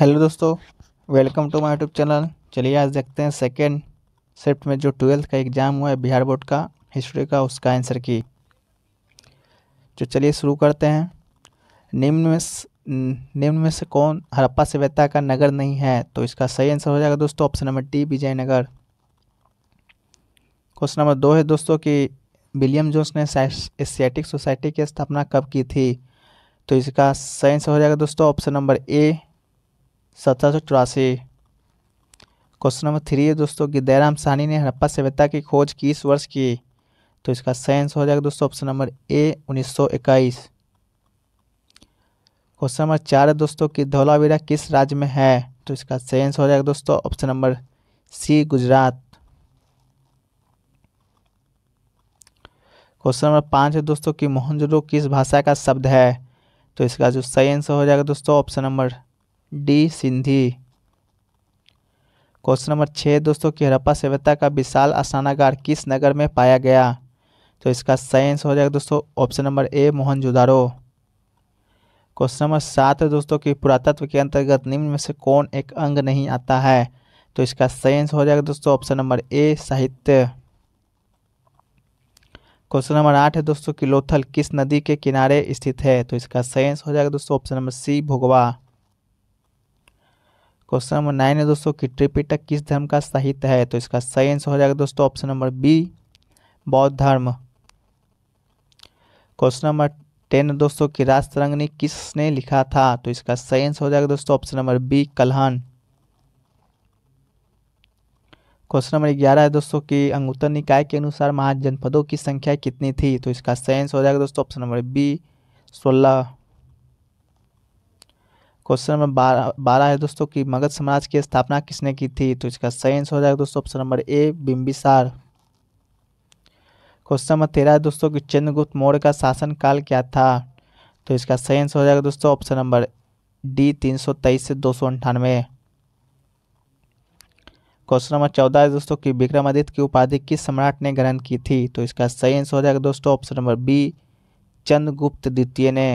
hello दोस्तों welcome to my YouTube channel चलिए आज देखते हैं सेकेंड शिफ्ट में जो ट्वेल्थ का एग्ज़ाम हुआ है बिहार बोर्ड का हिस्ट्री का उसका आंसर की जो तो चलिए शुरू करते हैं निम्न में निम्न में से कौन हड़प्पा सभ्यता का नगर नहीं है तो इसका सही आंसर हो जाएगा दोस्तों option number D Vijayanagar question number दो है दोस्तों कि विलियम जोन्स ने एशियाटिक सोसाइटी की स्थापना कब की थी तो इसका सही आंसर हो जाएगा दोस्तों ऑप्शन नंबर ए सत्रह सौ चौरासी क्वेश्चन नंबर थ्री है दोस्तों कि दयाराम सानी ने हड़प्पा सभ्यता की खोज किस वर्ष की तो इसका साइंस हो जाएगा दोस्तों option number A 1921 question number चार है दोस्तों कि धौलावीरा किस राज्य में है तो इसका साइंस हो जाएगा दोस्तों option number C Gujarat question number पाँच है दोस्तों कि मोहनजोदड़ो किस भाषा का शब्द है तो इसका जो सही आंसर हो जाएगा दोस्तों option number D Sindhi question number छः दोस्तों की हरप्पा सभ्यता का विशाल स्नानागार किस नगर में पाया गया तो इसका साइंस हो जाएगा दोस्तों option number A Mohenjodaro question number सात दोस्तों की पुरातत्व के अंतर्गत निम्न में से कौन एक अंग नहीं आता है तो इसका साइंस हो जाएगा दोस्तों ऑप्शन नंबर ए साहित्य क्वेश्चन नंबर आठ है दोस्तों कि लोथल किस नदी के किनारे स्थित है तो इसका साइंस हो जाएगा दोस्तों option number C Bhogava question number nine है दोस्तों कि त्रिपिटक किस धर्म का साहित्य है तो इसका सही आंसर हो जाएगा दोस्तों ऑप्शन नंबर बी बौद्ध धर्म क्वेश्चन नंबर टेन दोस्तों कि राजतरंगनी किसने लिखा था तो इसका सही आंसर हो जाएगा दोस्तों option number B Kalhana question number ग्यारह है दोस्तों कि अंगुत्तर निकाय के अनुसार महाजनपदों की संख्या कितनी थी तो इसका सही आंसर हो जाएगा दोस्तों ऑप्शन नंबर बी सोलह क्वेश्चन नंबर बारह बारह है दोस्तों कि मगध साम्राज्य की स्थापना किसने की थी तो इसका सही आंसर हो जाएगा दोस्तों option number A Bimbisara question number तेरह है दोस्तों कि चंद्रगुप्त मौर्य का शासन काल क्या था तो इसका सही आंसर हो जाएगा दोस्तों ऑप्शन नंबर डी तीन सौ तेईस से दो सौ अंठानवे क्वेश्चन नंबर चौदह है दोस्तों कि विक्रमादित्य की उपाधि किस सम्राट ने ग्रहण की थी तो इसका सही आंसर हो जाएगा दोस्तों ऑप्शन नंबर बी चंद्रगुप्त द्वितीय ने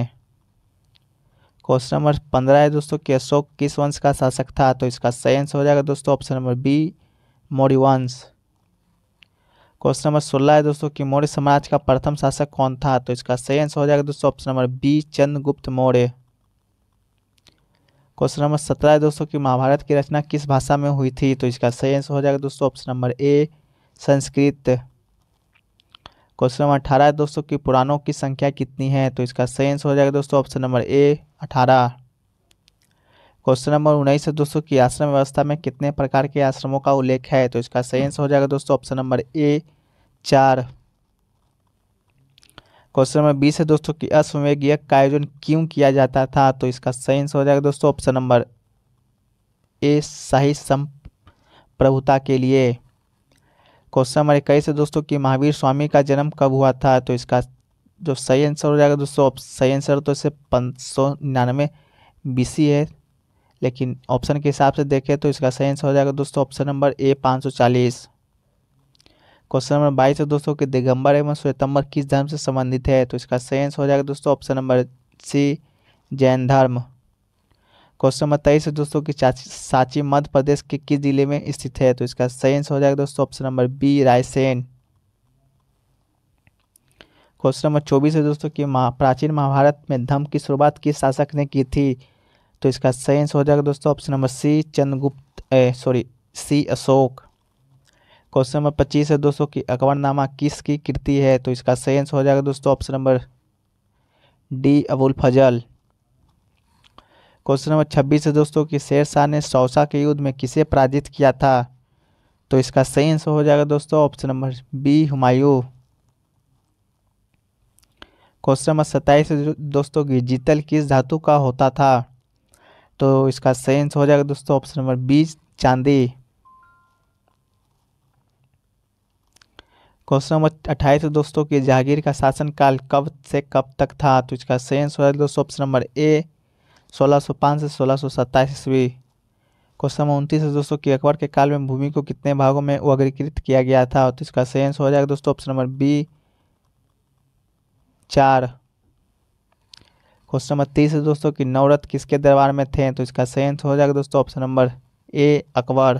क्वेश्चन नंबर पंद्रह है दोस्तों कि अशोक किस वंश का शासक था तो इसका सही आंसर हो जाएगा दोस्तों ऑप्शन नंबर बी मौर्य वंश क्वेश्चन नंबर सोलह है दोस्तों कि मौर्य साम्राज्य का प्रथम शासक कौन था तो इसका सही आंसर हो जाएगा दोस्तों option number B Chandragupta Maurya question number सत्रह है दोस्तों कि महाभारत की रचना किस भाषा में हुई थी तो इसका सही आंसर हो जाएगा दोस्तों option number A Sanskrit question number अठारह है दोस्तों कि पुरानों की संख्या कितनी है तो इसका सही आंसर हो जाएगा दोस्तों ऑप्शन नंबर ए अठारह क्वेश्चन नंबर उन्नीस है दोस्तों कि आश्रम व्यवस्था में कितने प्रकार के आश्रमों का उल्लेख है तो इसका सही आंसर हो जाएगा दोस्तों ऑप्शन नंबर ए चार क्वेश्चन नंबर बीस है दोस्तों कि अश्वमेघ यज्ञ का आयोजन क्यों किया जाता था तो इसका सही आंसर हो जाएगा दोस्तों ऑप्शन नंबर ए शाही संप्रभुता के लिए क्वेश्चन हमारे कई दोस्तों कि महावीर स्वामी का जन्म कब हुआ था तो इसका जो सही आंसर हो जाएगा दोस्तों सही आंसर तो इसे पाँच सौ निन्यानवे बी है लेकिन ऑप्शन के हिसाब से देखें तो इसका सही आंसर हो जाएगा दोस्तों ऑप्शन नंबर ए पाँच सौ चालीस क्वेश्चन नंबर बाईस है दोस्तों कि दिगंबर एवं श्वेतंबर किस धर्म से संबंधित है तो इसका सही आंसर हो जाएगा दोस्तों ऑप्शन नंबर सी जैन धर्म क्वेश्चन नंबर तेईस है दोस्तों की सांची मध्य प्रदेश के किस जिले में स्थित है तो इसका सही आंसर हो जाएगा दोस्तों option number B Raisen question number चौबीस है दोस्तों की महा प्राचीन महाभारत में धम की शुरुआत किस शासक ने की थी तो इसका सही आंसर हो जाएगा दोस्तों option number C Chandragupta sorry C Ashoka question number पच्चीस है दोस्तों की अकबरनामा किसकी कृति है तो इसका सही आंसर हो जाएगा दोस्तों option number D Abul Fazl question number छब्बीस है दोस्तों कि शेर शाह ने सौसा के युद्ध में किसे पराजित किया था तो इसका सही आंसर हो जाएगा दोस्तों option number B Humayun question number सत्ताईस दोस्तों की जीतल किस धातु का होता था तो इसका सही आंसर हो जाएगा दोस्तों ऑप्शन नंबर बी चांदी क्वेश्चन नंबर अट्ठाईस दोस्तों की जहांगीर का शासनकाल कब से कब तक था तो इसका सही आंसर हो जाएगा दोस्तों ऑप्शन नंबर ए 1605 से 1627 ईस्वी क्वेश्चन उनतीस है दोस्तों कि अकबर के काल में भूमि को कितने भागों में वर्गीकृत किया गया था तो इसका सही आंसर हो जाएगा दोस्तों ऑप्शन नंबर बी चार क्वेश्चन नंबर तीस है दोस्तों कि नवरत्न किसके दरबार में थे तो इसका सही आंसर हो जाएगा दोस्तों option number A Akbar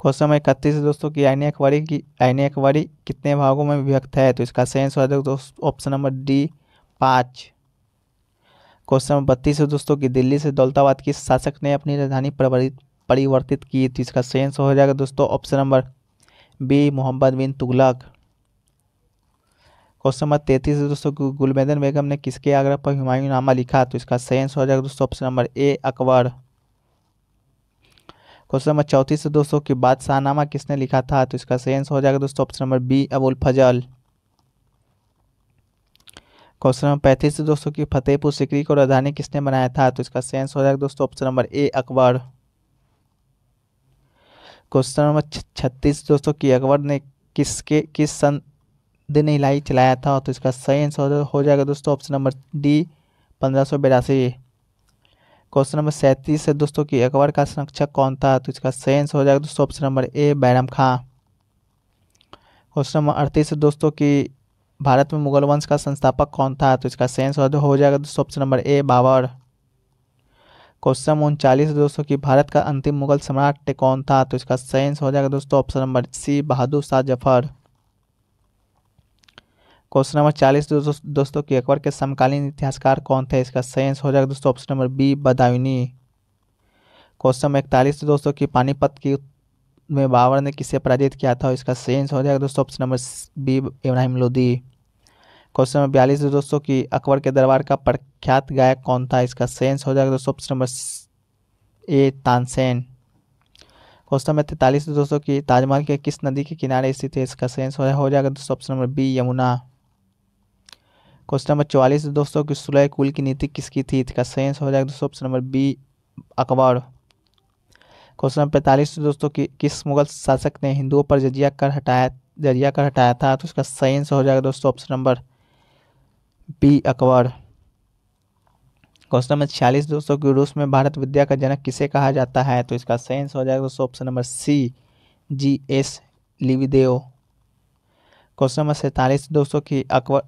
question number इकतीस है दोस्तों कि आईने अखबारी की आईने अखबारी कितने भागों में विभक्त है तो इसका सही आंसर हो जाएगा दोस्तों ऑप्शन नंबर डी पाँच क्वेश्चन नंबर बत्तीस है दोस्तों कि दिल्ली से दौलताबाद के शासक ने अपनी राजधानी परिवर्तित की तो इसका सेंस हो जाएगा दोस्तों option number B Mohammad bin Tughlaq question number तैतीस है दोस्तों गुलमेदन बेगम ने किसके आग्रह पर हुमायूं नामा लिखा तो इसका सेंस हो जाएगा दोस्तों option number A Akbar question number चौंतीस है दोस्तों की बादशाह नामा किसने लिखा था तो इसका सेंस हो जाएगा दोस्तों option number B Abul Fazl question number पैंतीस दोस्तों की फतेहपुर सिकरी को राजधानी किसने बनाया था तो इसका सेंस हो जाएगा दोस्तों option number A Akbar question number छत्तीस दोस्तों की अकबर ने किसके किस सन दिन इलाही चलाया था तो इसका सही आंसर हो जाएगा दोस्तों ऑप्शन नंबर डी पंद्रह सौ बिरासी क्वेश्चन नंबर सैंतीस है दोस्तों की अकबर का संरक्षक कौन था तो इसका सही आंसर हो जाएगा दोस्तों option number A Bairam Khan question number अड़तीस दोस्तों की भारत में मुगल वंश का संस्थापक कौन था तो इसका सही आंसर हो जाएगा दोस्तों option number A Babur question उनचालीस दोस्तों की भारत का अंतिम मुगल सम्राट कौन था तो इसका सही आंसर हो जाएगा दोस्तों option number C Bahadur Shah Zafar question number चालीस दोस्तों की अकबर के समकालीन इतिहासकार कौन थे इसका सही आंसर हो जाएगा दोस्तों option number B Badayuni question number इकतालीस दोस्तों की पानीपत की में बाबर ने किसे पराजित किया था इसका सेंस हो जाएगा दोस्तों option number B Ibrahim Lodi question number बयालीस दोस्तों कि अकबर के दरबार का प्रख्यात गायक कौन था इसका सेंस हो जाएगा दोस्तों option number A Tansen question number तैंतालीस दोस्तों की ताजमहल के किस नदी के किनारे स्थित है इसका सेंस हो जाएगा दोस्तों option number B Yamuna question number चौवालीस दोस्तों की सुलह कुल की नीति किसकी थी इसका सेंस हो जाएगा दोस्तों option number B Akbar question number पैंतालीस दोस्तों कि किस मुगल शासक ने हिंदुओं पर जजिया कर हटाया जजिया कर हटाया था तो इसका सही आंसर हो जाएगा दोस्तों option number B Akbar question number छियालीस दोस्तों की रूस में भारत विद्या का जनक किसे कहा जाता है तो इसका सही आंसर हो जाएगा दोस्तों option number C G S लिविदेव क्वेश्चन नंबर सैंतालीस दोस्तों की अकबर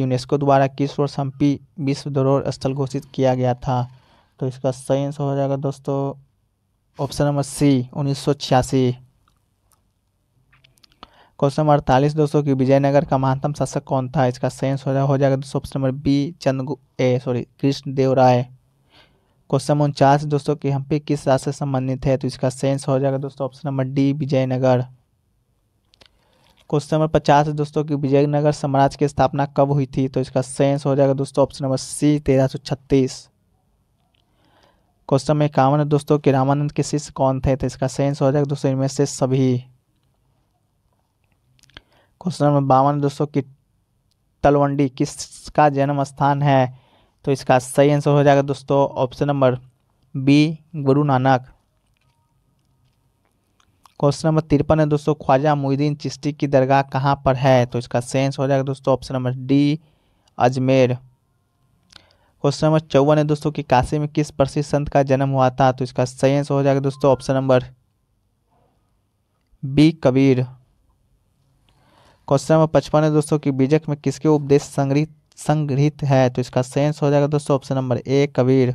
यूनेस्को द्वारा किस वर्ष हम्पी विश्व धरोहर स्थल घोषित किया गया था तो इसका सही आंसर हो जाएगा दोस्तों ऑप्शन नंबर सी उन्नीस सौ छियासी क्वेश्चन नंबर अड़तालीस दोस्तों की विजयनगर का महानतम शासक कौन था इसका सेंस हो, जाएगा हो जाएगा दोस्तों ऑप्शन नंबर बी चंद्रगु uh sorry Krishnadeva Raya question number उनचास दोस्तों की हम्पी किस राज्य से संबंधित है तो इसका सेंस हो जाएगा दोस्तों option number D Vijayanagar question number पचास दोस्तों की विजयनगर साम्राज्य की स्थापना कब हुई थी तो इसका सेंस हो जाएगा दोस्तों ऑप्शन नंबर सी तेरह सौ छत्तीस क्वेश्चन इक्यावन है दोस्तों कि रामानंद के शिष्य कौन थे तो इसका सेंस हो जाएगा दोस्तों इनमें से सभी क्वेश्चन नंबर बावन दोस्तों कि तलवंडी किसका जन्म स्थान है तो इसका सही आंसर हो जाएगा दोस्तों ऑप्शन नंबर बी गुरु नानक क्वेश्चन नंबर तिरपन है दोस्तों ख्वाजा मुहिद्दीन चिश्ती की दरगाह कहाँ पर है तो इसका सेंस हो जाएगा दोस्तों option number D Ajmer question number चौवन है दोस्तों कि काशी में किस प्रसिद्ध संत का जन्म हुआ था तो इसका सही आंसर हो जाएगा दोस्तों option number B Kabir question number पचपन है दोस्तों कि बीजक में किसके उपदेश संग्रहित संग्रहित है तो इसका सही आंसर हो जाएगा दोस्तों option number A Kabir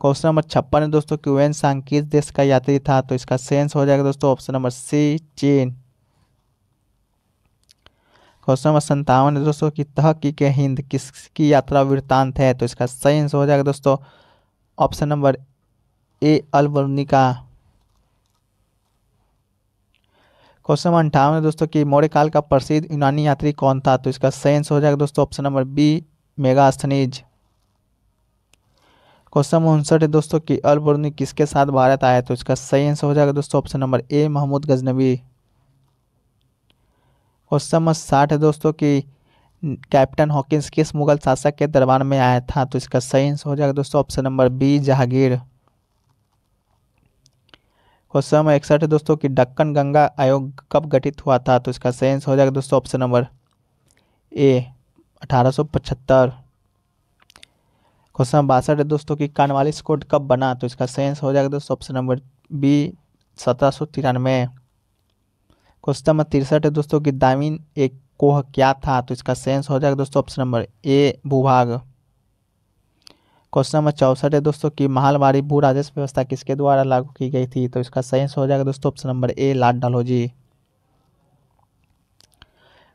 question number छप्पन है दोस्तों कि वेन सांग किस देश का यात्री था तो इसका सही आंसर हो जाएगा दोस्तों ऑप्शन नंबर सी चीन क्वेश्चन नंबर संतावन है दोस्तों कि तहकी के हिंद किसकी यात्रा वृत्तांत है तो इसका सही आंसर हो जाएगा दोस्तों ऑप्शन नंबर ए अलबर्नी का क्वेश्चन नंबर अंठावन है दोस्तों कि मौर्य काल का प्रसिद्ध यूनानी यात्री कौन था तो इसका सही आंसर हो जाएगा दोस्तों option number B Megasthenes question number उनसठ है दोस्तों कि अलबर्नी किसके साथ भारत आया तो इसका सही आंसर हो जाएगा दोस्तों option number A Mahmud Ghaznavi question number साठ दोस्तों की कैप्टन हॉकिंस किस मुगल शासक के दरबार में आया था तो इसका सही आंसर हो जाएगा दोस्तों option number B Jahangir question number इकसठ दोस्तों की डक्कन गंगा आयोग कब गठित हुआ था तो इसका सही आंसर हो जाएगा दोस्तों ऑप्शन नंबर ए अठारह सौ पचहत्तर क्वेश्चन बासठ है दोस्तों की कानवालिस कोड कब बना तो इसका सही आंसर हो जाएगा दोस्तों ऑप्शन नंबर बी सत्रह सौ तिरानवे क्वेश्चन नंबर तिरसठ है दोस्तों कि दामिन एक कोह क्या था तो इसका सेंस हो जाएगा दोस्तों ऑप्शन नंबर ए भूभाग क्वेश्चन नंबर चौसठ है दोस्तों कि महालवाड़ी भू राजस्व व्यवस्था किसके द्वारा लागू की गई थी तो इसका सेंस हो जाएगा दोस्तों ऑप्शन नंबर ए लाड डालोजी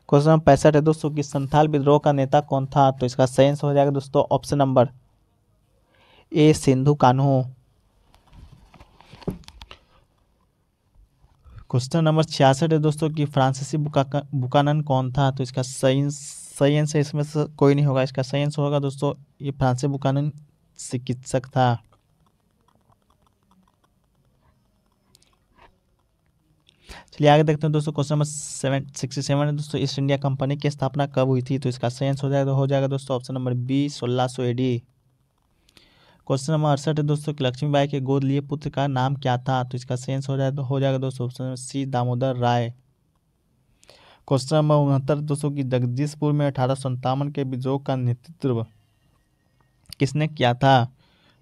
क्वेश्चन नंबर पैंसठ है दोस्तों कि संथाल विद्रोह का नेता कौन था तो इसका सेंस हो जाएगा दोस्तों option number A Sidhu Kanhu question number छियासठ है दोस्तों कि फ्रांसीसी बुका बुकानन कौन था तो इसका सही आंसर इसमें से कोई नहीं होगा इसका सही आंसर होगा दोस्तों ये फ्रांसी बुकानन चिकित्सक था चलिए आगे देखते हैं दोस्तों question number seven sixty seven है दोस्तों ईस्ट इंडिया कंपनी की स्थापना कब हुई थी तो इसका सही आंसर हो जाएगा हो जाएगा दोस्तों ऑप्शन नंबर बी सोलह सौ एडी क्वेश्चन नंबर अड़सठ है दोस्तों लक्ष्मीबाई के गोद लिए पुत्र का नाम क्या था तो इसका सेंस हो जाए हो जाएगा दोस्तों option C Damodar Rai question number उनहत्तर दोस्तों की जगदीशपुर में अठारह के विद्रोह का नेतृत्व किसने किया था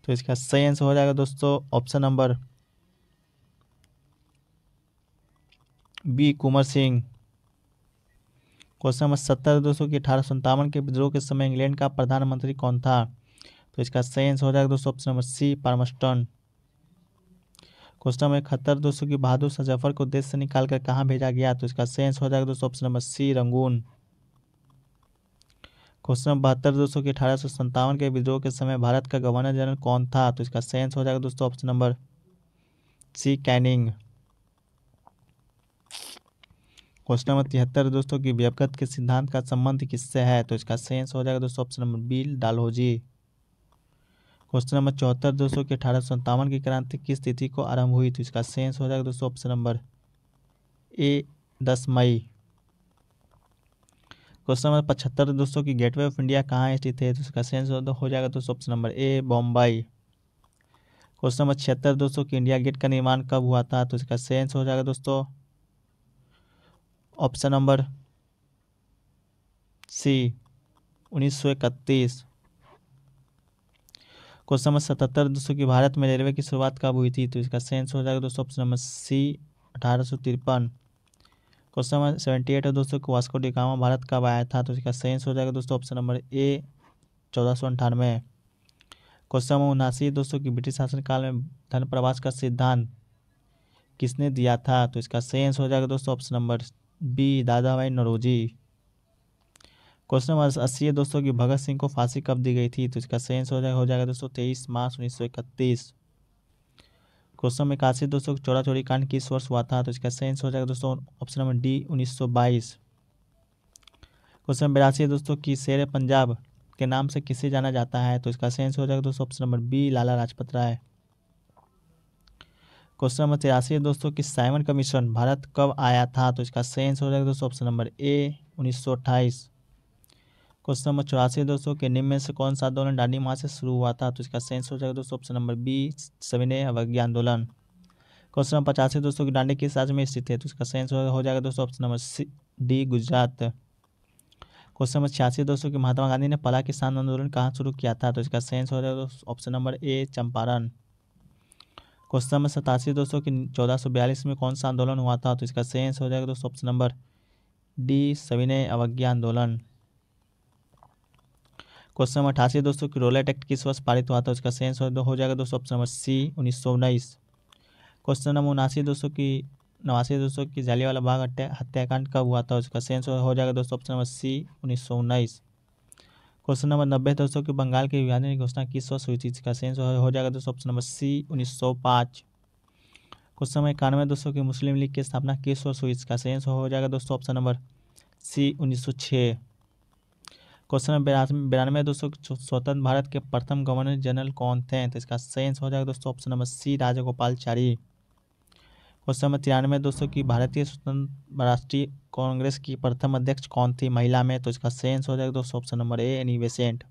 तो इसका सही आंसर हो जाएगा दोस्तों option number B Kunwar Singh question number सत्तर दोस्तों की अठारह के विद्रोह के समय इंग्लैंड का प्रधानमंत्री कौन था तो इसका सही आंसर हो जाएगा दोस्तों option number C Palmerston question number इकहत्तर दोस्तों की बहादुर शाह जफर को देश से निकाल कर कहाँ भेजा गया तो इसका सही आंसर हो जाएगा दोस्तों option number C Rangoon question number बहत्तर दोस्तों की अठारह सौ संतावन के विद्रोह के समय भारत का गवर्नर जनरल कौन था तो इसका सही आंसर हो जाएगा दोस्तों option number C Canning question number तिहत्तर दोस्तों की व्यक्गत के सिद्धांत का संबंध किससे है तो इसका सही आंसर हो जाएगा दोस्तों option number B Dalhousie question number चौहत्तर दोस्तों की अठारह सौ सत्तावन की क्रांति किस तिथि को आरंभ हुई थी तो इसका सेंस हो जाएगा दोस्तों ऑप्शन नंबर ए दस मई क्वेश्चन नंबर पचहत्तर दोस्तों की गेटवे ऑफ इंडिया कहाँ स्थित है तो इसका सेंस हो जाएगा दोस्तों option number A Bombay question number छिहत्तर दोस्तों की इंडिया गेट का निर्माण कब हुआ था तो इसका सेंस हो जाएगा दोस्तों ऑप्शन नंबर सी उन्नीस सौ इकतीस क्वेश्चन नंबर सतहत्तर दोस्तों की भारत में रेलवे की शुरुआत कब हुई थी तो इसका सेंस हो जाएगा दोस्तों ऑप्शन नंबर सी अठारह सौ तिरपन क्वेश्चन नंबर सेवेंटी एट है दोस्तों को वास्को डिकामा भारत कब आया था तो इसका सेंस हो जाएगा दोस्तों ऑप्शन नंबर ए चौदह सौ अंठानवे क्वेश्चन नंबर उनासी दोस्तों की ब्रिटिश शासनकाल में धन प्रवास का सिद्धांत किसने दिया था तो इसका सेंस हो जाएगा दोस्तों ऑप्शन नंबर बी दादा भाई नरोजी क्वेश्चन नंबर अस्सी है दोस्तों कि भगत सिंह को फांसी कब दी गई थी तो इसका सही आंसर हो जाएगा दोस्तों तेईस मार्च उन्नीस सौ इकतीस क्वेश्चन नंबर इक्यासी दोस्तों चौड़ा चोरी कांड किस वर्ष हुआ था तो इसका सही आंसर हो जाएगा दोस्तों ऑप्शन नंबर डी उन्नीस सौ बाईस क्वेश्चन नंबर बिरासी है दोस्तों कि शेर पंजाब के नाम से किसे जाना जाता है तो इसका सही आंसर हो जाएगा दोस्तों option number B Lala Lajpat Rai question number तिरासी है दोस्तों कि साइमन कमीशन भारत कब आया था तो इसका सही आंसर हो जाएगा दोस्तों ऑप्शन नंबर ए उन्नीस सौ अट्ठाईस क्वेश्चन तो नंबर चौरासी दोस्तों के निम्न में से कौन सा आंदोलन डांडी मार्च से शुरू हुआ था तो इसका सेंस हो जाएगा दोस्तों ऑप्शन नंबर बी सविनय अवज्ञा आंदोलन क्वेश्चन तो नंबर पचासी दोस्तों की डांडी किस राज्य में स्थित है तो इसका सेंस हो जाएगा दोस्तों option number C D Gujarat question तो नंबर छियासी दोस्तों की महात्मा गांधी ने पला किसान आंदोलन कहाँ शुरू किया था तो इसका सेंस हो जाएगा दोस्तों option number A Champaran question number सतासी दोस्तों की चौदह में कौन सा आंदोलन हुआ था तो इसका सेंस हो जाएगा दोस्तों ऑप्शन नंबर डी सविनय अवज्ञा आंदोलन क्वेश्चन नंबर अठासी दोस्तों की रोलेट एक्ट किस वर्ष पारित हुआ था उसका सेंस हो जाएगा दोस्तों ऑप्शन नंबर सी उन्नीस सौ उन्नीस क्वेश्चन नंबर उनासी दोस्तों की नवासी दोस्तों की जालीवाला बाग हत्या हत्याकांड कब हुआ था उसका सेंस हो जाएगा दोस्तों ऑप्शन नंबर सी उन्नीस सौ उन्नीस क्वेश्चन नंबर नब्बे दोस्तों की बंगाल के विभाजन की घोषणा किस वर्ष हुई थी इसका सेंस हो जाएगा दोस्तों ऑप्शन नंबर सी उन्नीस सौ पाँच क्वेश्चन नंबर इक्यानवे दोस्तों की मुस्लिम लीग की स्थापना किस वर्ष हुई इसका सेंस हो जाएगा दोस्तों ऑप्शन नंबर सी उन्नीस सौ छः क्वेश्चन नंबर बिरानवे दोस्तों स्वतंत्र भारत के प्रथम गवर्नर जनरल कौन थे तो इसका सेंस हो जाएगा दोस्तों option number C Rajagopalachari question number तिरानवे दोस्तों की भारतीय स्वतंत्र राष्ट्रीय कांग्रेस की प्रथम अध्यक्ष कौन थी महिला में तो इसका सेंस हो जाएगा दोस्तों option number A Annie Besant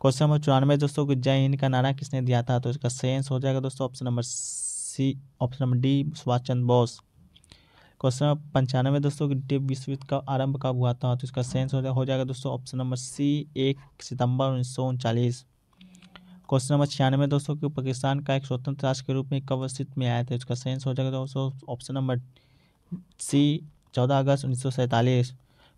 question number चौरानवे दोस्तों की जय हिंद का नारा किसने दिया था तो इसका आंसर हो जाएगा दोस्तों option number C option number D Subhash Chandra Bose question number पंचानवे दोस्तों डिप विश्व का आरंभ कब हुआ था तो इसका सेंस हो जाएगा दोस्तों ऑप्शन नंबर सी एक सितंबर उन्नीस सौ उनचालीस क्वेश्चन नंबर छियानवे दोस्तों की पाकिस्तान का एक स्वतंत्र राष्ट्र के रूप में कब अस्तित्व में आया था इसका सेंस हो जाएगा दोस्तों ऑप्शन नंबर सी चौदह अगस्त उन्नीस सौ सैंतालीस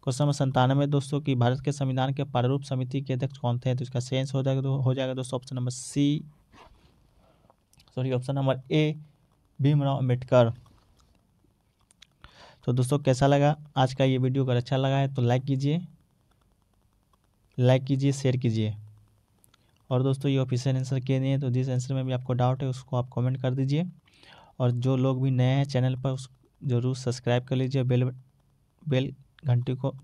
क्वेश्चन नंबर संतानवे दोस्तों की भारत के संविधान के प्रारूप समिति के अध्यक्ष कौन थे तो इसका सेंस हो जाएगा हो जाएगा दोस्तों option number C sorry option number A Bhimrao Ambedkar तो दोस्तों कैसा लगा आज का ये वीडियो अगर अच्छा लगा है तो लाइक कीजिए लाइक कीजिए शेयर कीजिए और दोस्तों ये ऑफिशियल आंसर के नहीं है तो जिस आंसर में भी आपको डाउट है उसको आप कमेंट कर दीजिए और जो लोग भी नए हैं चैनल पर उस ज़रूर सब्सक्राइब कर लीजिए बेल बेल घंटी को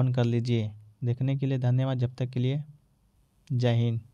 ऑन कर लीजिए देखने के लिए धन्यवाद जब तक के लिए जय हिंद